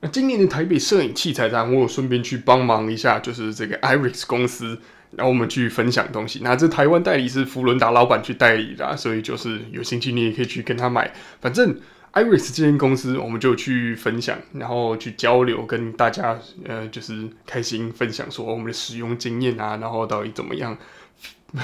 那今年的台北摄影器材展，我有顺便去帮忙一下，就是这个 i r i x 公司，然后我们去分享东西。那这台湾代理是弗伦达老板去代理的，所以就是有兴趣你也可以去跟他买。反正 i r i x 这间公司，我们就去分享，然后去交流，跟大家呃，就是开心分享说我们的使用经验啊，然后到底怎么样。